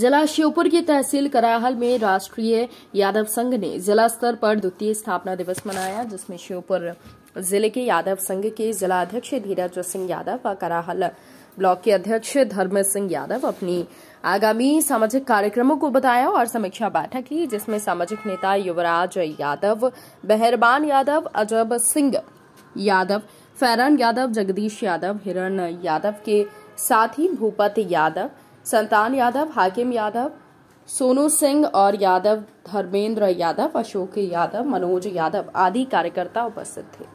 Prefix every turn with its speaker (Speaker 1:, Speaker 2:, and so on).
Speaker 1: जिला श्योपुर की तहसील कराहल में राष्ट्रीय यादव संघ ने जिला स्तर पर द्वितीय स्थापना दिवस मनाया जिसमें श्योपुर जिले के यादव संघ के जिला अध्यक्ष धीरज सिंह यादव व कराहल ब्लॉक के अध्यक्ष धर्म सिंह यादव अपनी आगामी सामाजिक कार्यक्रमों को बताया और समीक्षा बैठक की जिसमें सामाजिक नेता युवराज यादव बहरबान यादव अजब सिंह यादव फैरन यादव जगदीश यादव हिरण यादव के साथ ही भूपत यादव संतान यादव हाकिम यादव सोनू सिंह और यादव धर्मेंद्र यादव अशोक यादव मनोज यादव आदि कार्यकर्ता उपस्थित थे